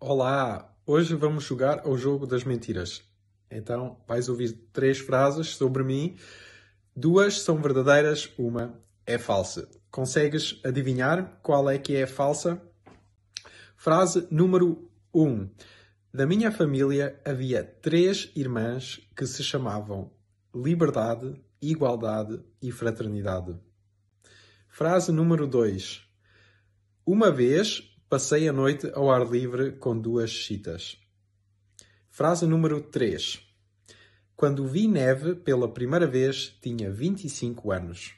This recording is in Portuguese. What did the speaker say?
Olá! Hoje vamos jogar ao jogo das mentiras. Então vais ouvir três frases sobre mim. Duas são verdadeiras, uma é falsa. Consegues adivinhar qual é que é falsa? Frase número 1. Um. Da minha família havia três irmãs que se chamavam Liberdade, Igualdade e Fraternidade. Frase número 2. Uma vez Passei a noite ao ar livre com duas chitas. Frase número 3. Quando vi neve pela primeira vez, tinha 25 anos.